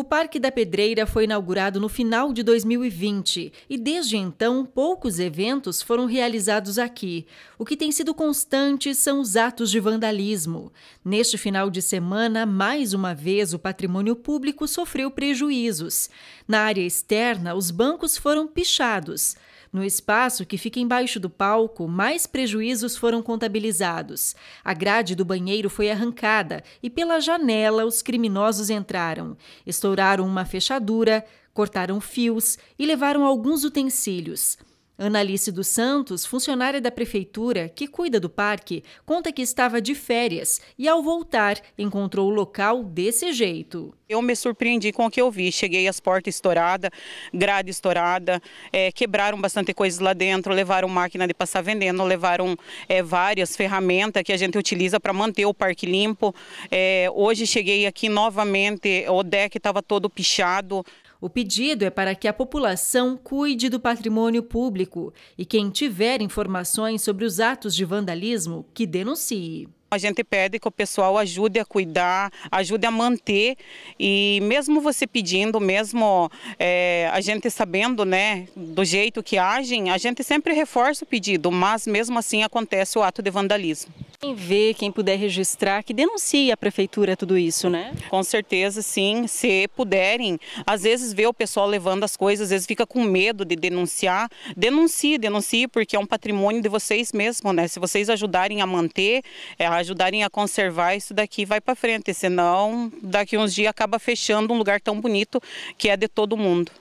O Parque da Pedreira foi inaugurado no final de 2020 e, desde então, poucos eventos foram realizados aqui. O que tem sido constante são os atos de vandalismo. Neste final de semana, mais uma vez, o patrimônio público sofreu prejuízos. Na área externa, os bancos foram pichados. No espaço que fica embaixo do palco, mais prejuízos foram contabilizados. A grade do banheiro foi arrancada e pela janela os criminosos entraram. Estouraram uma fechadura, cortaram fios e levaram alguns utensílios. Analice dos Santos, funcionária da prefeitura que cuida do parque, conta que estava de férias e, ao voltar, encontrou o local desse jeito. Eu me surpreendi com o que eu vi. Cheguei às portas estouradas, grade estourada, é, quebraram bastante coisas lá dentro, levaram máquina de passar vendendo, levaram é, várias ferramentas que a gente utiliza para manter o parque limpo. É, hoje cheguei aqui novamente, o deck estava todo pichado. O pedido é para que a população cuide do patrimônio público e quem tiver informações sobre os atos de vandalismo, que denuncie. A gente pede que o pessoal ajude a cuidar, ajude a manter e mesmo você pedindo, mesmo é, a gente sabendo, né, do jeito que agem, a gente sempre reforça o pedido, mas mesmo assim acontece o ato de vandalismo. Quem vê, quem puder registrar, que denuncie a prefeitura tudo isso, né? Com certeza, sim. Se puderem, às vezes vê o pessoal levando as coisas, às vezes fica com medo de denunciar. Denuncie, denuncie, porque é um patrimônio de vocês mesmo, né? Se vocês ajudarem a manter, é, ajudarem a conservar, isso daqui vai para frente. Senão, daqui uns dias acaba fechando um lugar tão bonito que é de todo mundo.